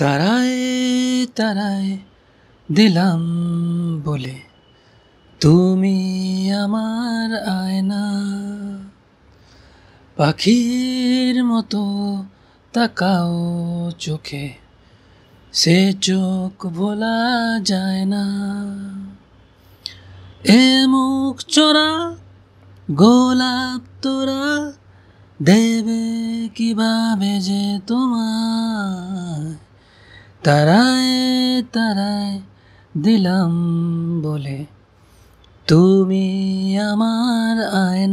তারায় তারায় দিলাম বলে তুমি আমার আয়না পাখির মতো তাকাও চোখে সে চোখ ভোলা যায় না এ মুখ চোরা গোলাপ তোরা দেবে কিভাবে যে তোমার तराए तराए दिलम बोले तुम्हें अमार आए